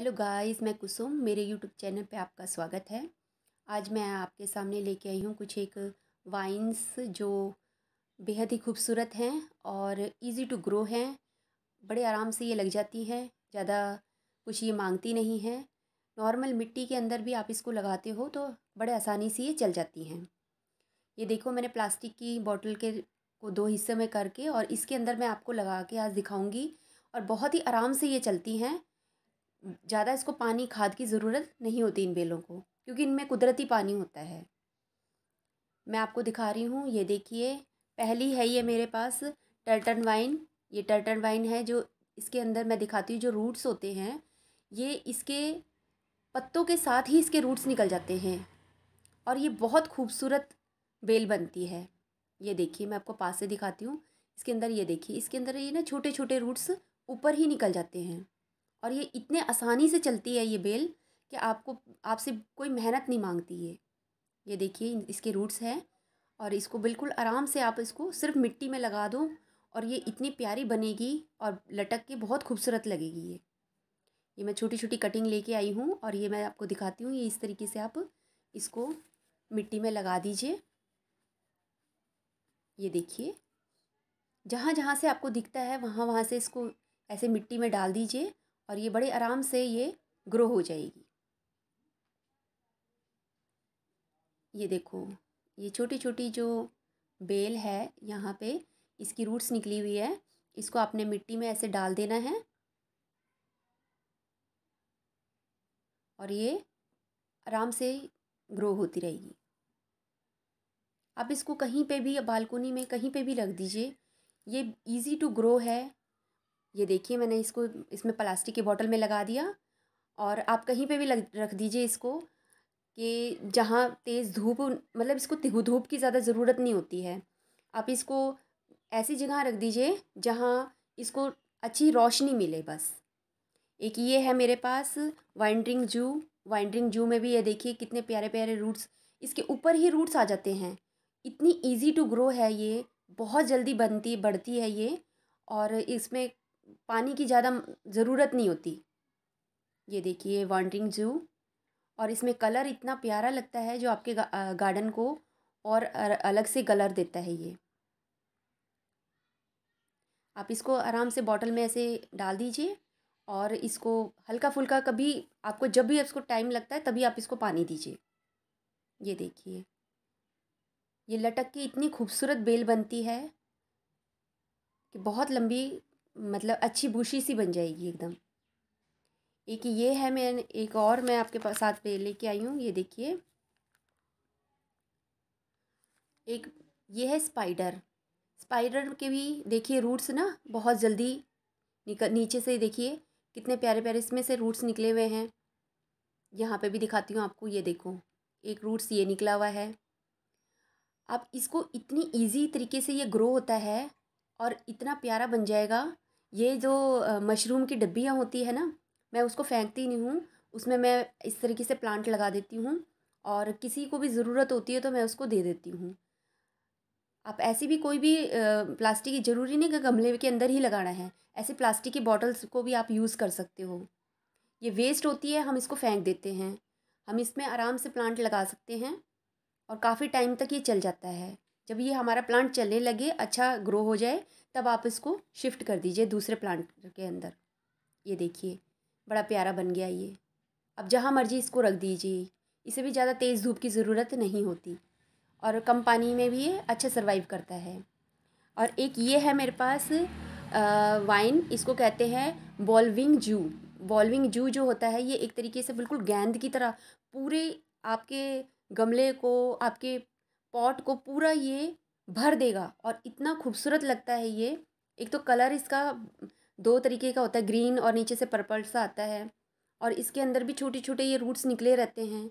hello guys मैं कुसुम मेरे YouTube channel पे आपका स्वागत है आज मैं आपके सामने लेके आई हूँ कुछ एक वाइन्स जो बेहद ही खूबसूरत हैं और इजी टू ग्रो हैं बड़े आराम से ये लग जाती हैं ज़्यादा कुछ ये मांगती नहीं है नॉर्मल मिट्टी के अंदर भी आप इसको लगाते हो तो बड़े आसानी से ये चल जाती हैं ये देखो मैंने प्लास्टिक की बॉटल के को दो हिस्से में करके और इसके अंदर मैं आपको लगा के आज दिखाऊंगी और बहुत ही आराम से ये चलती हैं ज़्यादा इसको पानी खाद की ज़रूरत नहीं होती इन बेलों को क्योंकि इनमें कुदरती पानी होता है मैं आपको दिखा रही हूँ ये देखिए पहली है ये मेरे पास टर्टन वाइन ये टर्टन वाइन है जो इसके अंदर मैं दिखाती हूँ जो रूट्स होते हैं ये इसके पत्तों के साथ ही इसके रूट्स निकल जाते हैं और ये बहुत खूबसूरत बेल बनती है ये देखिए मैं आपको पास से दिखाती हूँ इसके अंदर ये देखिए इसके अंदर ये ना छोटे छोटे रूट्स ऊपर ही निकल जाते हैं और ये इतने आसानी से चलती है ये बेल कि आपको आपसे कोई मेहनत नहीं मांगती है ये देखिए इसके रूट्स हैं और इसको बिल्कुल आराम से आप इसको सिर्फ मिट्टी में लगा दो और ये इतनी प्यारी बनेगी और लटक के बहुत खूबसूरत लगेगी ये ये मैं छोटी छोटी कटिंग लेके आई हूँ और ये मैं आपको दिखाती हूँ ये इस तरीके से आप इसको मिट्टी में लगा दीजिए ये देखिए जहाँ जहाँ से आपको दिखता है वहाँ वहाँ से इसको ऐसे मिट्टी में डाल दीजिए और ये बड़े आराम से ये ग्रो हो जाएगी ये देखो ये छोटी छोटी जो बेल है यहाँ पे इसकी रूट्स निकली हुई है इसको आपने मिट्टी में ऐसे डाल देना है और ये आराम से ग्रो होती रहेगी आप इसको कहीं पे भी बालकोनी में कहीं पे भी रख दीजिए ये इजी टू ग्रो है ये देखिए मैंने इसको इसमें प्लास्टिक की बॉटल में लगा दिया और आप कहीं पे भी लग रख दीजिए इसको कि जहाँ तेज़ धूप मतलब इसको धूप की ज़्यादा ज़रूरत नहीं होती है आप इसको ऐसी जगह रख दीजिए जहाँ इसको अच्छी रोशनी मिले बस एक ये है मेरे पास वाइंड्रिंग जू वाइंड्रिंग जू में भी ये देखिए कितने प्यारे प्यारे रूट्स इसके ऊपर ही रूट्स आ जाते हैं इतनी ईजी टू ग्रो है ये बहुत जल्दी बनती बढ़ती है ये और इसमें पानी की ज़्यादा ज़रूरत नहीं होती ये देखिए वॉन्ड्रिंग जू और इसमें कलर इतना प्यारा लगता है जो आपके गा, गार्डन को और अलग से कलर देता है ये आप इसको आराम से बॉटल में ऐसे डाल दीजिए और इसको हल्का फुल्का कभी आपको जब भी इसको टाइम लगता है तभी आप इसको पानी दीजिए ये देखिए ये लटक के इतनी खूबसूरत बेल बनती है कि बहुत लंबी मतलब अच्छी भूसी सी बन जाएगी एकदम एक ये है मैं एक और मैं आपके पास साथ पे लेके आई हूँ ये देखिए एक ये है स्पाइडर स्पाइडर के भी देखिए रूट्स ना बहुत जल्दी निकल नीचे से देखिए कितने प्यारे प्यारे इसमें से रूट्स निकले हुए हैं यहाँ पे भी दिखाती हूँ आपको ये देखो एक रूट्स ये निकला हुआ है आप इसको इतनी इजी तरीके से ये ग्रो होता है और इतना प्यारा बन जाएगा ये जो मशरूम की डब्बियाँ होती है ना मैं उसको फेंकती नहीं हूँ उसमें मैं इस तरीके से प्लांट लगा देती हूँ और किसी को भी ज़रूरत होती है तो मैं उसको दे देती हूँ आप ऐसी भी कोई भी प्लास्टिक की ज़रूरी नहीं कि गमले के अंदर ही लगाना है ऐसे प्लास्टिक की बॉटल्स को भी आप यूज़ कर सकते हो ये वेस्ट होती है हम इसको फेंक देते हैं हम इसमें आराम से प्लांट लगा सकते हैं और काफ़ी टाइम तक ये चल जाता है जब ये हमारा प्लांट चलने लगे अच्छा ग्रो हो जाए तब आप इसको शिफ्ट कर दीजिए दूसरे प्लांट के अंदर ये देखिए बड़ा प्यारा बन गया ये अब जहाँ मर्जी इसको रख दीजिए इसे भी ज़्यादा तेज़ धूप की ज़रूरत नहीं होती और कम पानी में भी ये अच्छा सर्वाइव करता है और एक ये है मेरे पास वाइन इसको कहते हैं बॉलविंग जू बॉलविंग जू जो होता है ये एक तरीके से बिल्कुल गेंद की तरह पूरे आपके गमले को आपके पॉट को पूरा ये भर देगा और इतना खूबसूरत लगता है ये एक तो कलर इसका दो तरीके का होता है ग्रीन और नीचे से पर्पल सा आता है और इसके अंदर भी छोटे छोटे ये रूट्स निकले रहते हैं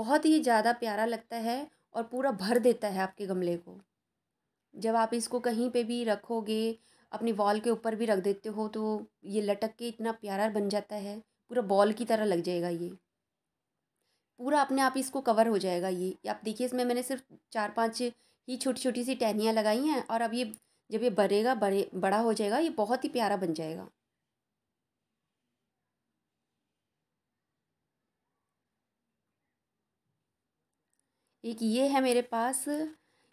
बहुत ही ज़्यादा प्यारा लगता है और पूरा भर देता है आपके गमले को जब आप इसको कहीं पे भी रखोगे अपनी वॉल के ऊपर भी रख देते हो तो ये लटक के इतना प्यारा बन जाता है पूरा बॉल की तरह लग जाएगा ये पूरा अपने आप इसको कवर हो जाएगा ये आप देखिए इसमें मैंने सिर्फ चार पाँच ये छोटी छोटी सी टहनियाँ लगाई हैं और अब ये जब ये बढ़ेगा बड़े बड़ा हो जाएगा ये बहुत ही प्यारा बन जाएगा एक ये है मेरे पास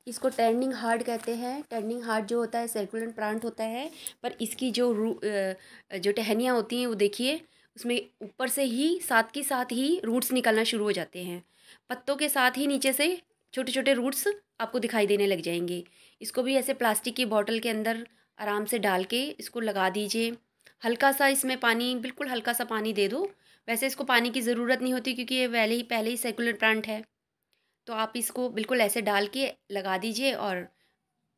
इसको टेंडिंग हार्ट कहते हैं टर्निंग हार्ट जो होता है सर्कुलर प्लांट होता है पर इसकी जो रू जो टहनियाँ होती हैं वो देखिए उसमें ऊपर से ही साथ के साथ ही रूट्स निकलना शुरू हो जाते हैं पत्तों के साथ ही नीचे से छोटे छोटे रूट्स आपको दिखाई देने लग जाएंगे इसको भी ऐसे प्लास्टिक की बॉटल के अंदर आराम से डाल के इसको लगा दीजिए हल्का सा इसमें पानी बिल्कुल हल्का सा पानी दे दो वैसे इसको पानी की ज़रूरत नहीं होती क्योंकि ये पहले ही पहले ही सेकुलर प्लांट है तो आप इसको बिल्कुल ऐसे डाल के लगा दीजिए और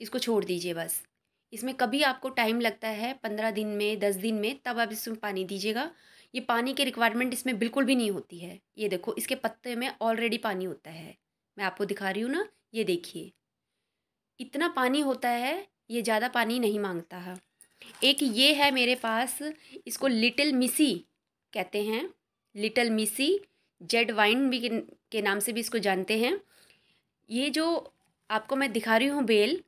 इसको छोड़ दीजिए बस इसमें कभी आपको टाइम लगता है पंद्रह दिन में दस दिन में तब आप इसमें पानी दीजिएगा ये पानी की रिक्वायरमेंट इसमें बिल्कुल भी नहीं होती है ये देखो इसके पत्ते में ऑलरेडी पानी होता है मैं आपको दिखा रही हूँ ना ये देखिए इतना पानी होता है ये ज़्यादा पानी नहीं मांगता है एक ये है मेरे पास इसको लिटिल मिसी कहते हैं लिटिल मिसी जेड वाइन भी के, के नाम से भी इसको जानते हैं ये जो आपको मैं दिखा रही हूँ बेल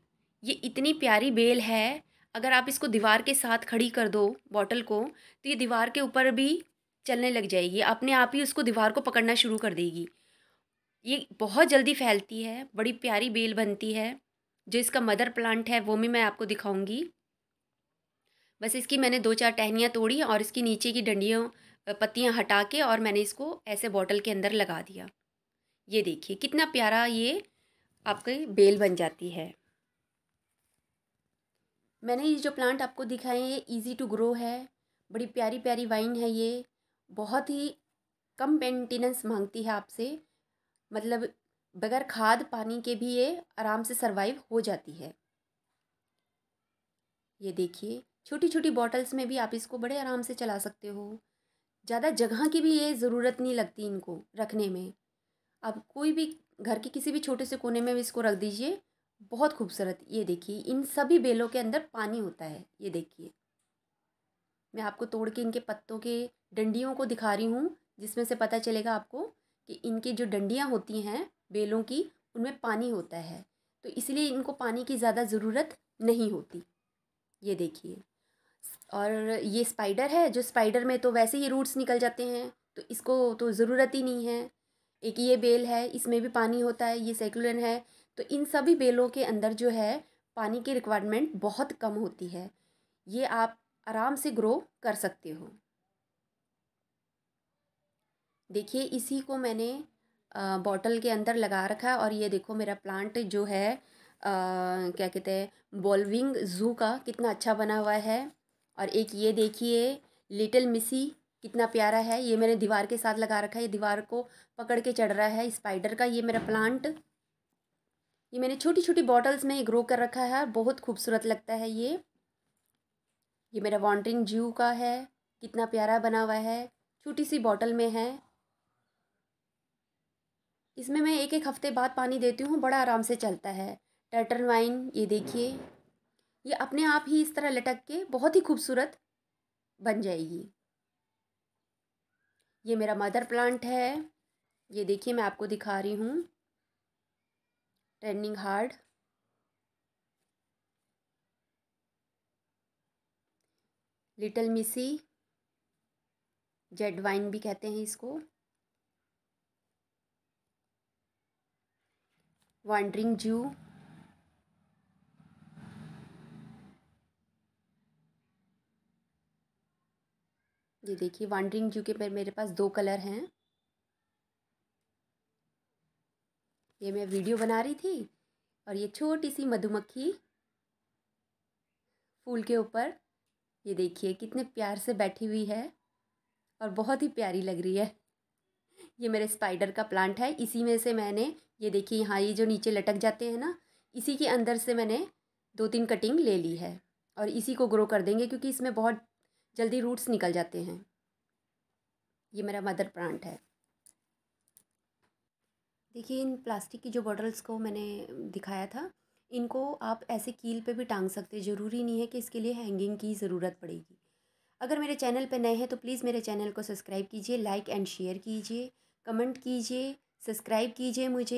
ये इतनी प्यारी बेल है अगर आप इसको दीवार के साथ खड़ी कर दो बॉटल को तो ये दीवार के ऊपर भी चलने लग जाएगी अपने आप ही उसको दीवार को पकड़ना शुरू कर देगी ये बहुत जल्दी फैलती है बड़ी प्यारी बेल बनती है जो इसका मदर प्लांट है वो भी मैं आपको दिखाऊंगी बस इसकी मैंने दो चार टहनियाँ तोड़ी और इसकी नीचे की डंडियों पत्तियाँ हटा के और मैंने इसको ऐसे बॉटल के अंदर लगा दिया ये देखिए कितना प्यारा ये आपकी बेल बन जाती है मैंने ये जो प्लांट आपको दिखाए ये ईजी टू ग्रो है बड़ी प्यारी प्यारी वाइन है ये बहुत ही कम मेंटेनेंस मांगती है आपसे मतलब बगैर खाद पानी के भी ये आराम से सरवाइव हो जाती है ये देखिए छोटी छोटी बॉटल्स में भी आप इसको बड़े आराम से चला सकते हो ज़्यादा जगह की भी ये ज़रूरत नहीं लगती इनको रखने में आप कोई भी घर के किसी भी छोटे से कोने में भी इसको रख दीजिए बहुत खूबसूरत ये देखिए इन सभी बेलों के अंदर पानी होता है ये देखिए मैं आपको तोड़ के इनके पत्तों के डंडियों को दिखा रही हूँ जिसमें से पता चलेगा आपको कि इनकी जो डंडियाँ होती हैं बेलों की उनमें पानी होता है तो इसलिए इनको पानी की ज़्यादा ज़रूरत नहीं होती ये देखिए और ये स्पाइडर है जो स्पाइडर में तो वैसे ही रूट्स निकल जाते हैं तो इसको तो ज़रूरत ही नहीं है एक ये बेल है इसमें भी पानी होता है ये सेकुलन है तो इन सभी बेलों के अंदर जो है पानी की रिक्वायरमेंट बहुत कम होती है ये आप आराम से ग्रो कर सकते हो देखिए इसी को मैंने बॉटल के अंदर लगा रखा और ये देखो मेरा प्लांट जो है आ, क्या कहते हैं बॉलविंग जू का कितना अच्छा बना हुआ है और एक ये देखिए लिटिल मिसी कितना प्यारा है ये मैंने दीवार के साथ लगा रखा है ये दीवार को पकड़ के चढ़ रहा है स्पाइडर का ये मेरा प्लांट ये मैंने छोटी छोटी बॉटल्स में ग्रो कर रखा है बहुत खूबसूरत लगता है ये ये मेरा वॉन्ट्रिंग जू का है कितना प्यारा बना हुआ है छोटी सी बॉटल में है इसमें मैं एक एक हफ्ते बाद पानी देती हूँ बड़ा आराम से चलता है टर्टन वाइन ये देखिए ये अपने आप ही इस तरह लटक के बहुत ही खूबसूरत बन जाएगी ये मेरा मदर प्लांट है ये देखिए मैं आपको दिखा रही हूँ ट्रेंडिंग हार्ड लिटल मिसी जेड वाइन भी कहते हैं इसको wandering Jew, ये देखिए वांडरिंग जू के पर मेरे पास दो कलर हैं ये मैं वीडियो बना रही थी और ये छोटी सी मधुमक्खी फूल के ऊपर ये देखिए कितने प्यार से बैठी हुई है और बहुत ही प्यारी लग रही है ये मेरे स्पाइडर का प्लांट है इसी में से मैंने ये देखिए यहाँ ये जो नीचे लटक जाते हैं ना इसी के अंदर से मैंने दो तीन कटिंग ले ली है और इसी को ग्रो कर देंगे क्योंकि इसमें बहुत जल्दी रूट्स निकल जाते हैं ये मेरा मदर प्लांट है देखिए इन प्लास्टिक की जो बॉटल्स को मैंने दिखाया था इनको आप ऐसे कील पे भी टांग सकते हैं ज़रूरी नहीं है कि इसके लिए हैंगिंग की ज़रूरत पड़ेगी अगर मेरे चैनल पर नए हैं तो प्लीज़ मेरे चैनल को सब्सक्राइब कीजिए लाइक एंड शेयर कीजिए कमेंट कीजिए सब्सक्राइब कीजिए मुझे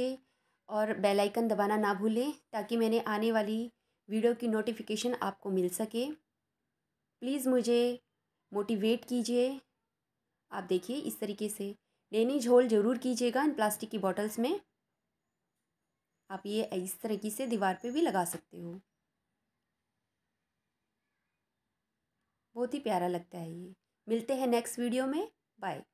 और बेल आइकन दबाना ना भूलें ताकि मैंने आने वाली वीडियो की नोटिफिकेशन आपको मिल सके प्लीज़ मुझे मोटिवेट कीजिए आप देखिए इस तरीके से डेनी झोल ज़रूर कीजिएगा इन प्लास्टिक की बॉटल्स में आप ये इस तरीके से दीवार पे भी लगा सकते हो बहुत ही प्यारा लगता है ये मिलते हैं नेक्स्ट वीडियो में बाय